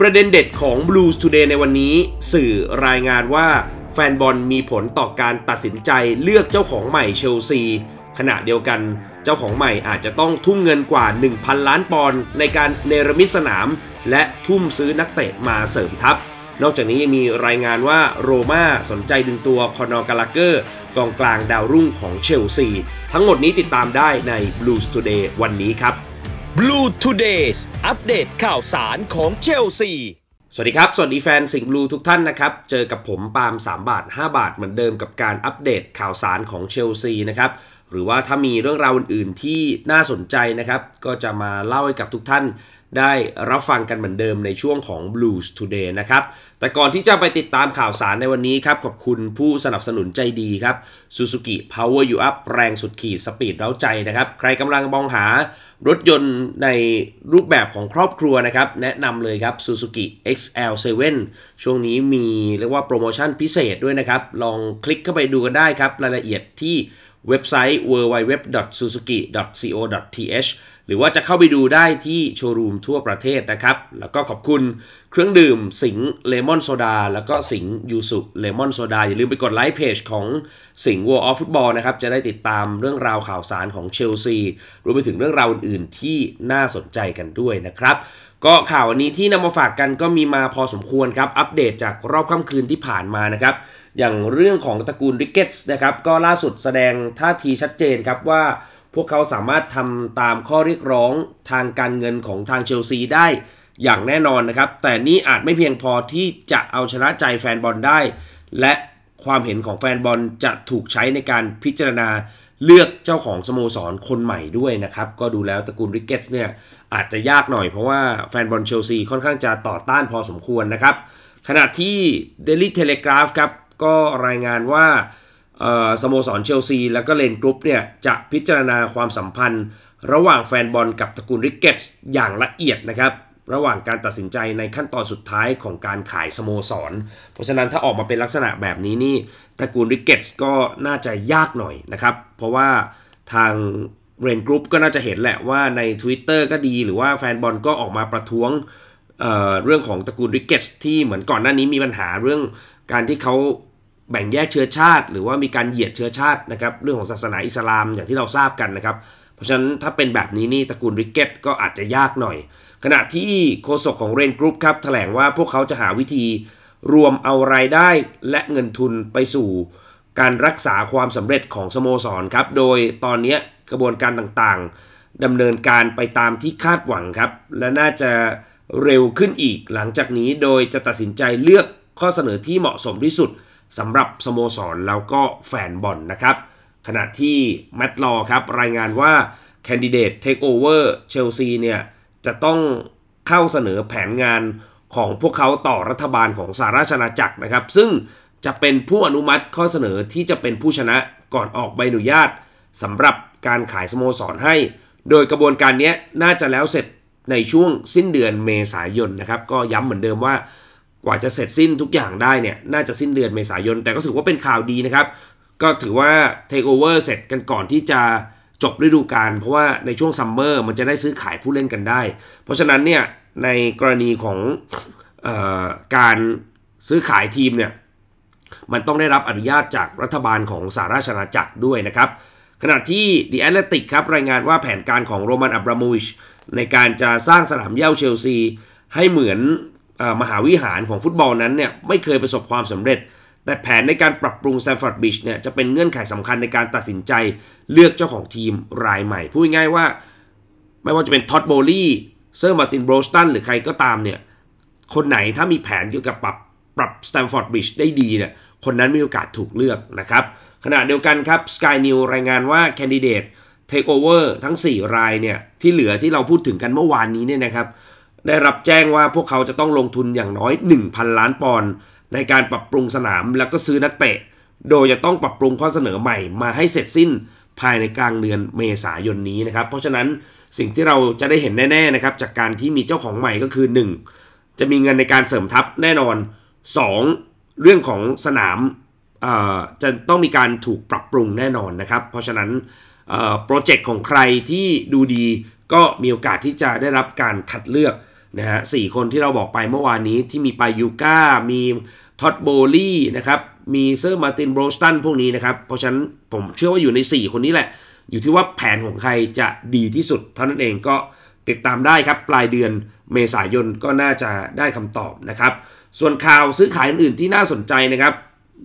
ประเด็นเด็ดของ Blues Today ในวันนี้ สื่อรายงานว่าแฟนบอลมีผลต่อการตัดสินใจเลือกเจ้าของใหม่เชลซี ขณะเดียวกันเจ้าของใหม่อาจจะต้องทุ่มเงินกว่า 1,000 ล้านปอนด์ในการเนรมิตสนาม และทุ่มซื้อนักเตะมาเสริมทัพนอกจากนี้ยังมีรายงานว่าโรม่าสนใจดึงตัวคอนอร์กาลาเกอร์กองกลางดาวรุ่งของเชลซี ทั้งหมดนี้ติดตามได้ใน Blues Today วันนี้ครับ Blue Todays อัปเดตข่าวสารของเชลซี สวัสดีครับ สวัสดีแฟนสิงห์บลูทุกท่านนะครับ เจอกับผมปาล์ม 3 บาท 5 บาทเหมือนเดิมกับการอัปเดตข่าวสารของเชลซีนะครับ หรือว่าถ้ามีเรื่องราวอื่น ๆที่น่าสนใจนะครับ ก็จะมาเล่าให้กับทุกท่านได้รับฟังกันเหมือนเดิมในช่วงของ Blues Today นะครับ แต่ก่อนที่จะไปติดตามข่าวสารในวันนี้ครับ ขอบคุณผู้สนับสนุนใจดีครับ Suzuki Power You Up แรงสุดขีด สปีดเร้าใจนะครับ ใครกำลังมองหา รถยนต์ในรูปแบบของครอบครัวนะครับ แนะนำเลยครับ Suzuki XL7 ช่วงนี้มีเรียกว่าโปรโมชั่นพิเศษด้วยนะครับ ลองคลิกเข้าไปดูกันได้ครับ รายละเอียดที่เว็บไซต์ www.suzuki.co.th หรือว่าจะเข้าไปดูได้ที่โชว์รูมทั่วประเทศนะครับ แล้วก็ขอบคุณเครื่องดื่มสิงเลมอนโซดาแล้วก็สิงยูสุเลมอนโซดาอย่าลืมไปกดไลค์เพจของสิงวอลออฟฟุตบอลนะครับ จะได้ติดตามเรื่องราวข่าวสารของเชลซีรวมไปถึงเรื่องราวอื่นๆ ที่น่าสนใจกันด้วยนะครับ ก็ข่าววันนี้ที่นำมาฝากกันก็มีมาพอสมควรครับ อัปเดตจากรอบค่ำคืนที่ผ่านมานะครับอย่างเรื่องของตระกูลริกเก็ตส์นะครับก็ล่าสุดแสดงท่าทีชัดเจนครับว่าพวกเขาสามารถทำตามข้อเรียกร้องทางการเงินของทางเชลซีได้อย่างแน่นอนนะครับ แต่นี่อาจไม่เพียงพอที่จะเอาชนะใจแฟนบอลได้ และความเห็นของแฟนบอลจะถูกใช้ในการพิจารณาเลือกเจ้าของสโมสรคนใหม่ด้วยนะครับ ก็ดูแล้วตระกูลริกเก็ตเนี่ยอาจจะยากหน่อยเพราะว่าแฟนบอลเชลซีค่อนข้างจะต่อต้านพอสมควรนะครับ ขณะที่เดลิเทเลกราฟครับก็รายงานว่าสโมสรเชลซีและก็เลนกรุ๊ปเนี่ย จะพิจารณาความสัมพันธ์ ระหว่างแฟนบอลกับตระกูลริกเกตส์อย่างละเอียดนะครับ ระหว่างการตัดสินใจในขั้นตอนสุดท้ายของการขายสโมสร เพราะฉะนั้นถ้าออกมาเป็นลักษณะแบบนี้นี่ตระกูลริกเกตส์ก็น่าจะยากหน่อยนะครับ เพราะว่าทางเรนกรุ๊ปก็น่าจะเห็นแหละว่าใน Twitter ก็ดีหรือว่าแฟนบอลก็ออกมาประท้วงเเรื่องของตระกูลริกเกตส์ที่เหมือนก่อนหน้านี้มีปัญหาเรื่องการที่เขาแบ่งแยกเชื้อชาติ หรือว่ามีการเหยียดเชื้อชาตินะครับเรื่องของศาสนาอิสลามอย่างที่เราทราบกันนะครับ เพราะฉะนั้นถ้าเป็นแบบนี้นี่ตระกูลริกเก็ตก็อาจจะยากหน่อย ขณะที่โฆษกของเรนกรุ๊ปครับแถลงว่าพวกเขาจะหาวิธีรวมเอารายได้และเงินทุนไปสู่การรักษาความสำเร็จของสโมสรครับ โดยตอนนี้กระบวนการต่างๆดำเนินการไปตามที่คาดหวังครับ และน่าจะเร็วขึ้นอีก หลังจากนี้โดยจะตัดสินใจเลือกข้อเสนอที่เหมาะสมที่สุดสำหรับสโมสรแล้วก็แฟนบอลนนะครับ ขณะที่แมตต์ลอครับรายงานว่าแคนดิเดตเทคโอเวอร์เชลซีเนี่ยจะต้องเข้าเสนอแผนงานของพวกเขาต่อรัฐบาลของสาราชนาจักรนะครับ ซึ่งจะเป็นผู้อนุมัติข้อเสนอที่จะเป็นผู้ชนะก่อนออกใบอนุญาตสำหรับการขายสโมสรให้ โดยกระบวนการนี้น่าจะแล้วเสร็จในช่วงสิ้นเดือนเมษายนนะครับก็ย้ำเหมือนเดิมว่ากว่าจะเสร็จสิ้นทุกอย่างได้เนี่ยน่าจะสิ้นเดือนเมษายน แต่ก็ถือว่าเป็นข่าวดีนะครับ ก็ถือว่าเทคโอเวอร์เสร็จกันก่อนที่จะจบฤดูกาลเพราะว่าในช่วงซัมเมอร์มันจะได้ซื้อขายผู้เล่นกันได้ เพราะฉะนั้นเนี่ยในกรณีของออการซื้อขายทีมเนี่ยมันต้องได้รับอนุญาตจากรัฐบาลของสหราชอาณาจักรด้วยนะครับ ขณะที่ The Athletic ครับรายงานว่าแผนการของโรมันอับราโมวิชในการจะสร้างสนามเย่าเชลซีให้เหมือนมหาวิหารของฟุตบอลนั้นเนี่ยไม่เคยประสบความสำเร็จ แต่แผนในการปรับปรุงแซมฟอร์ดบีชเนี่ยจะเป็นเงื่อนไขสำคัญในการตัดสินใจเลือกเจ้าของทีมรายใหม่ พูดง่ายว่าไม่ว่าจะเป็นท็อตโบลี่เซอร์มาตินโบรสตันหรือใครก็ตามเนี่ยคนไหนถ้ามีแผนเกี่ยวกับปรับ ปรับสแตมฟอร์ดบิชได้ดีเนี่ยคนนั้นมีโอกาสถูกเลือกนะครับขณะเดียวกันครับ Sky n e w วรายงานว่าแคนดิเดตเทคโอเวอร์ทั้ง 4 รายเนี่ยที่เหลือที่เราพูดถึงกันเมื่อวานนี้เนี่ยนะครับได้รับแจ้งว่าพวกเขาจะต้องลงทุนอย่างน้อย 1,000 ล้านปอนด์ในการปรับปรุงสนามแล้วก็ซื้อนักเตะ โดยจะต้องปรับปรุงข้อเสนอใหม่มาให้เสร็จสิ้นภายในกลางเดือนเมษายนนี้นะครับ เพราะฉะนั้นสิ่งที่เราจะได้เห็นแน่ๆนะครับจากการที่มีเจ้าของใหม่ก็คือ 1. จะมีเงินในการเสริมทัพแน่นอน 2. เรื่องของสนามจะต้องมีการถูกปรับปรุงแน่นอนนะครับ เพราะฉะนั้นโปรเจกต์ของใครที่ดูดีก็มีโอกาสที่จะได้รับการคัดเลือกนะฮะสี่คนที่เราบอกไปเมื่อวานนี้ที่มีไปยูก้ามีท็อตโบลี่นะครับมีเซอร์มาตินโบรสตันพวกนี้นะครับ เพราะฉะนั้นผมเชื่อว่าอยู่ใน 4 คนนี้แหละ อยู่ที่ว่าแผนของใครจะดีที่สุด เท่านั้นเองก็ติดตามได้ครับปลายเดือนเมษายนก็น่าจะได้คำตอบนะครับ ส่วนข่าวซื้อขายอื่นๆที่น่าสนใจนะครับ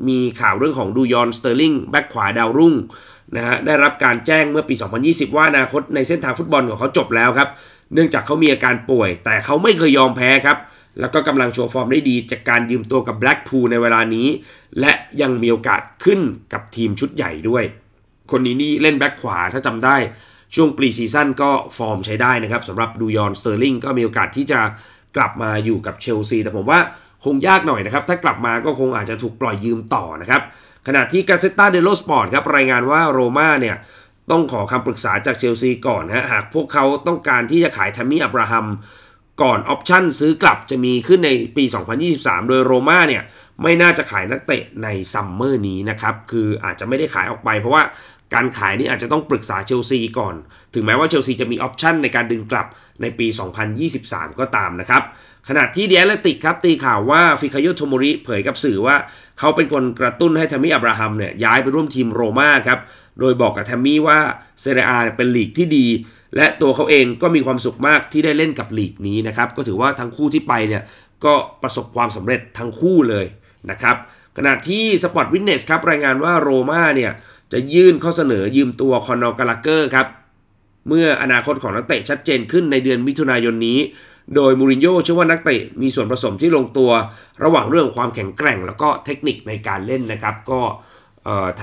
มีข่าวเรื่องของดูยอนสเตอร์ลิงแบ็กขวาดาวรุ่งนะฮะได้รับการแจ้งเมื่อปี 2020 ว่าอนาคตในเส้นทางฟุตบอลของเขาจบแล้วครับเนื่องจากเขามีอาการป่วย แต่เขาไม่เคยยอมแพ้ครับ แล้วก็กำลังโชว์ฟอร์มได้ดีจากการยืมตัวกับแบล็กพูลในเวลานี้ และยังมีโอกาสขึ้นกับทีมชุดใหญ่ด้วย คนนี้นี่เล่นแบ็กขวาถ้าจำได้ช่วงปรีซีซั่นก็ฟอร์มใช้ได้นะครับสำหรับดูยอนสเตอร์ลิงก็มีโอกาสที่จะกลับมาอยู่กับเชลซี แต่ผมว่าคงยากหน่อยนะครับถ้ากลับมาก็คงอาจจะถูกปล่อยยืมต่อนะครับขณะที่กาเซต้าเดโลสปอร์ตครับรายงานว่าโรม่าเนี่ยต้องขอคำปรึกษาจากเชลซีก่อนฮะหากพวกเขาต้องการที่จะขายทัมมี่อับราฮัมก่อนออปชั่นซื้อกลับจะมีขึ้นในปี 2023 โดยโรม่าเนี่ย ไม่น่าจะขายนักเตะในซัมเมอร์นี้นะครับ คืออาจจะไม่ได้ขายออกไป เพราะว่าการขายนี่อาจจะต้องปรึกษาเชลซีก่อน ถึงแม้ว่าเชลซีจะมีออปชั่นในการดึงกลับในปี 2023 ก็ตามนะครับขณะที่เดียร์ลติกครับตีข่าวว่าฟิคาโยโทมริเผยกับสื่อว่าเขาเป็นคนกระตุ้นให้ทามิอับราฮัมเนี่ยย้ายไปร่วมทีมโรม่าครับโดยบอกกับแทมมี่ว่าเซเรียเป็นลีกที่ดี และตัวเขาเองก็มีความสุขมากที่ได้เล่นกับลีกนี้นะครับ ก็ถือว่าทั้งคู่ที่ไปเนี่ยก็ประสบความสำเร็จทั้งคู่เลยนะครับ ขณะที่สปอร์ตวินเนสครับ รายงานว่าโรม่าเนี่ยจะยื่นข้อเสนอยืมตัวคอนนอร์กาลกเกอร์ครับ เมื่ออนาคตของนักเตะชัดเจนขึ้นในเดือนมิถุนายนนี้ โดยมูรินโญ่เชื่อว่านักเตะมีส่วนผสมที่ลงตัวระหว่างเรื่องความแข็งแกร่ง แล้วก็เทคนิคในการเล่นนะครับก็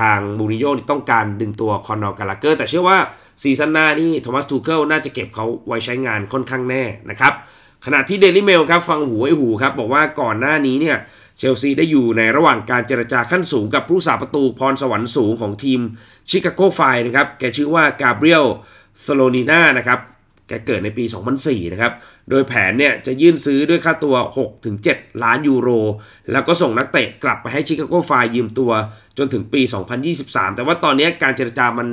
ทางมูรินโญ่ต้องการดึงตัวคอนนอร์กาลาเกอร์แต่เชื่อว่า ซีซั่นหน้านี่โทมัสทูเกิลน่าจะเก็บเขาไว้ใช้งานค่อนข้างแน่นะครับ ขณะที่เดลี่เมลครับ ฟังหูไอหูครับ บอกว่าก่อนหน้านี้เนี่ยเชลซีได้อยู่ในระหว่างการเจรจาขั้นสูงกับผู้สาประตูพรสวรรค์สูงของทีมชิคาโกไฟนะครับแกชื่อว่ากาเบรียลสโลนีนานะครับแกเกิดในปี 2004 นะครับ โดยแผนเนี่ยจะยื่นซื้อด้วยค่าตัว 6-7 ล้าน ยูโร แล้วก็ส่งนักเตะกลับไปให้ชิคาโกไฟยืมตัวจนถึงปี 2023 แต่ว่าตอนนี้การเจรจามัน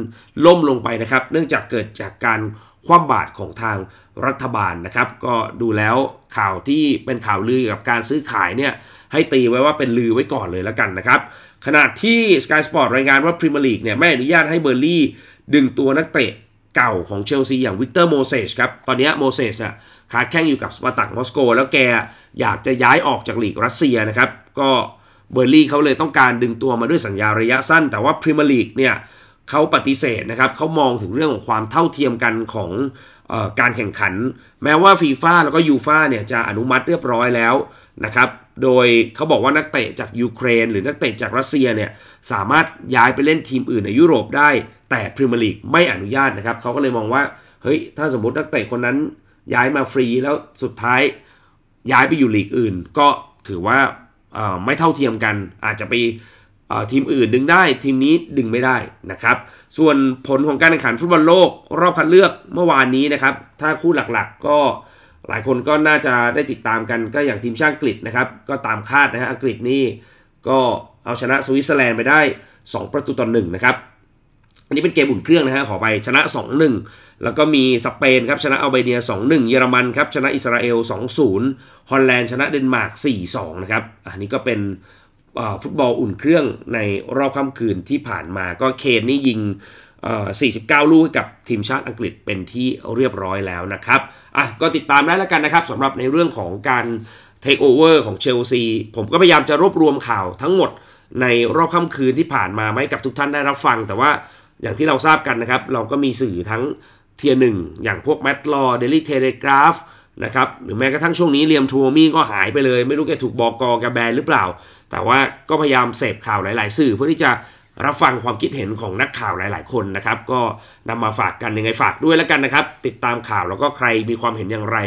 ล่มลงไปนะครับ เนื่องจากเกิดจากการคว่ำบาตรของทางรัฐบาลนะครับ ก็ดูแล้วข่าวที่เป็นข่าวลือกับการซื้อขายเนี่ยให้ตีไว้ว่าเป็นลือไว้ก่อนเลยแล้วกันนะครับขณะที่ Sky Sport รายงานว่าพรีเมียร์ลีกเนี่ยไม่อนุญาตให้เบอร์ลี่ดึงตัวนักเตะเก่าของเชลซีอย่างวิกเตอร์โมเสสครับ ตอนนี้โมเสสอ่ะขาแข้งอยู่กับ สปาตักมอสโก แล้วแกอยากจะย้ายออกจากลีกรัสเซียนะครับ ก็เบอร์ลี่เขาเลยต้องการดึงตัวมาด้วยสัญญาระยะสั้น แต่ว่าพรีเมียร์ลีกเนี่ยเขาปฏิเสธนะครับเขามองถึงเรื่องของความเท่าเทียมกันของออการแข่งขัน แม้ว่าฟีฟ่าแล้วก็ยูฟ่าเนี่ยจะอนุมัติเรียบร้อยแล้วนะครับ โดยเขาบอกว่านักเตะจากยูเครน หรือนักเตะจากรัสเซียเนี่ยสามารถย้ายไปเล่นทีมอื่นในยุโรปได้ แต่พรีเมียร์ลีกไม่อนุญาตนะครับเขาก็เลยมองว่าเฮ้ยถ้าสมมตินักเตะคนนั้นย้ายมาฟรีแล้วสุดท้าย ย้ายไปอยู่ลีกอื่น ก็ถือว่าไม่เท่าเทียมกัน อาจจะไปทีมอื่น ดึงได้ทีมนี้ดึงไม่ได้นะครับส่วนผลของการแข่งขันฟุตบอลโลกรอบคัดเลือกเมื่อวานนี้นะครับถ้าคู่หลักๆกก็หลายคนก็น่าจะได้ติดตามกันก็อย่างทีมชาติอังกฤษนะครับ ก็ตามคาดนะฮะอังกฤษนี่ก็เอาชนะสวิตเซอร์แลนด์ไปได้ 2 ประตูต่อหนึ่งนะครับ อันนี้เป็นเกมอุ่นเครื่องนะฮะขอไปชนะ 2-1 แล้วก็มีสเปนครับ ชนะอัลเบเนีย 2-1 เยอรมันครับ ชนะอิสราเอล2-0 ฮอลแลนด์ชนะเดนมาร์ก4-2 นะครับอันนี้ก็เป็นฟุตบอลอุ่นเครื่องในรอบค่ำคืนที่ผ่านมา ก็เคนนี่ยิง49ลูกกับทีมชาติอังกฤษเป็นที่เรียบร้อยแล้วนะครับอ่ะก็ติดตามได้แล้วกันนะครับสำหรับในเรื่องของการเทคโอเวอร์ของเชลซีผมก็พยายามจะรวบรวมข่าวทั้งหมดในรอบค่ำคืนที่ผ่านมาไหมกับทุกท่านได้รับฟัง แต่ว่าอย่างที่เราทราบกันนะครับ เราก็มีสื่อทั้งเทียร์หนึ่ง อย่างพวกแมตต์ลอเดลี่เทเลกราฟนะครับหรือแม้กระทั่งช่วงนี้เรียมทัวมี่ก็หายไปเลยไม่รู้แกถูกบอกอกแบนหรือเปล่า แต่ว่าก็พยายามเสพข่าวหลาย ๆ สื่อ เพื่อที่จะรับฟังความคิดเห็นของนักข่าวหลาย ๆ คนนะครับ ก็นำมาฝากกันยังไงฝากด้วยแล้วกันนะครับ ติดตามข่าว แล้วก็ใครมีความเห็นอย่างไร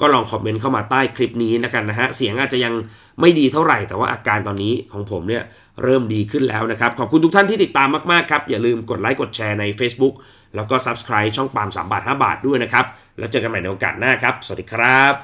ก็ลองคอมเมนต์เข้ามาใต้คลิปนี้นะกันนะฮะเสียงอาจจะยังไม่ดีเท่าไหร่แต่ว่าอาการตอนนี้ของผมเนี่ยเริ่มดีขึ้นแล้วนะครับขอบคุณทุกท่านที่ติดตามมาก ๆ ครับ อย่าลืมกดไลค์กดแชร์ใน Facebook แล้วก็ Subscribe ช่องปาม3บาท5บาทด้วยนะครับแล้วเจอกันใหม่ในโอกาสหน้าครับ สวัสดีครับ